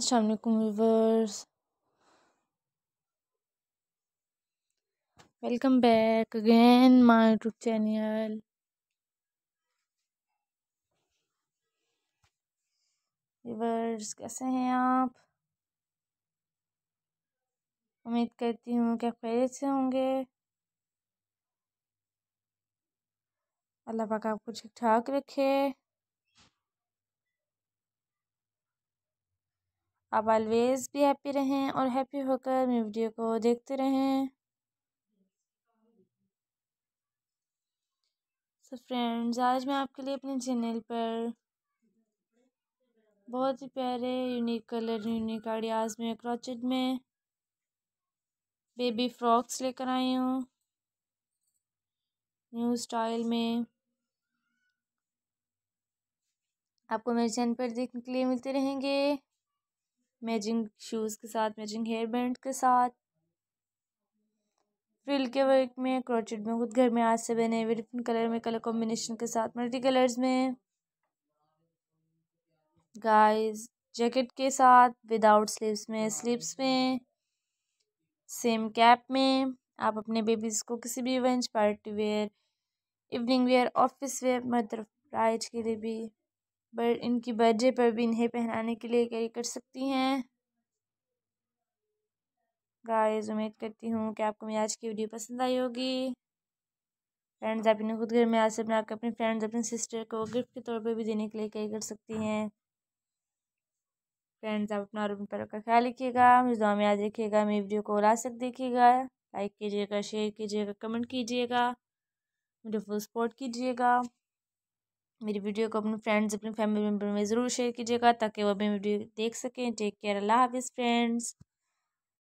असलकुम viewers welcome back again my YouTube channel viewers कैसे हैं आप उम्मीद करती हूँ कि खैरियत से होंगे अल्लाह पाक आपको ठीक ठाक रखे आप ऑलवेज भी हैप्पी रहें और हैप्पी होकर मेरी वीडियो को देखते रहें सो so फ्रेंड्स आज मैं आपके लिए अपने चैनल पर बहुत ही प्यारे यूनिक कलर यूनिक आइडियाज़ में क्रॉचेड में बेबी फ्रॉक्स लेकर आई हूँ न्यू स्टाइल में आपको मेरे चैनल पर देखने के लिए मिलते रहेंगे मैचिंग शूज़ के साथ मैचिंग हेयर बैंड के साथ फ्रिल के वर्क में क्रोचेट में खुद घर में हाथ से बने हुए डिफरेंट कलर में कलर कॉम्बिनेशन के साथ मल्टी कलर्स में गाइस जैकेट के साथ विदाउट स्लीव्स में स्लीव्स में सेम कैप में आप अपने बेबीज़ को किसी भी event party wear evening wear office wear mother prize के लिए भी बर, इनकी बर्थडे पर भी इन्हें पहनाने के लिए कैरी कर सकती हैं गाइस उम्मीद करती हूँ कि आपको मेरी आज की वीडियो पसंद आई होगी फ्रेंड्स आप इन्हें खुद घर में आज से बनाकर अपने फ्रेंड्स अपने सिस्टर को गिफ्ट के तौर पर भी देने के लिए कैरी कर सकती हैं फ्रेंड्स आप अपना और अपने पैरों का ख्याल रखिएगा मुझे दुआ में याद रखिएगा मेरी वीडियो को लास्ट तक देखिएगा लाइक कीजिएगा शेयर कीजिएगा कमेंट कीजिएगा मुझे फुल सपोर्ट कीजिएगा मेरी वीडियो को अपने फ्रेंड्स अपने फैमिली मेम्बर में ज़रूर शेयर कीजिएगा ताकि वह भी वीडियो देख सकें टेक केयर अल्लाह हाफिज़ फ्रेंड्स